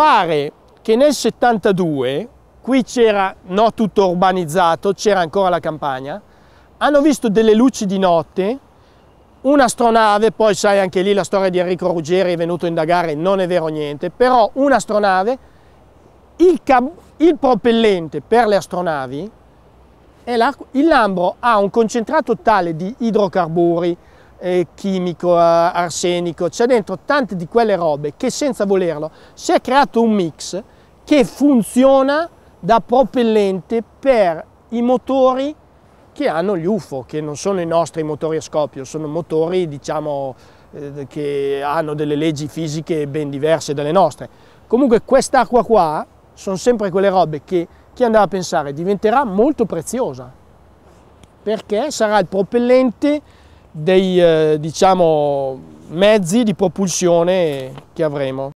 pare che nel 72, qui c'era, no tutto urbanizzato, c'era ancora la campagna, hanno visto delle luci di notte, un'astronave, poi sai anche lì la storia di Enrico Ruggeri è venuto a indagare, non è vero niente, però un'astronave, il, il propellente per le astronavi, è il lambro ha un concentrato tale di idrocarburi, eh, chimico, arsenico, c'è dentro tante di quelle robe che senza volerlo si è creato un mix che funziona da propellente per i motori che hanno gli UFO, che non sono i nostri motori a scoppio, sono motori diciamo eh, che hanno delle leggi fisiche ben diverse dalle nostre. Comunque quest'acqua qua sono sempre quelle robe che chi andava a pensare diventerà molto preziosa perché sarà il propellente dei eh, diciamo, mezzi di propulsione che avremo.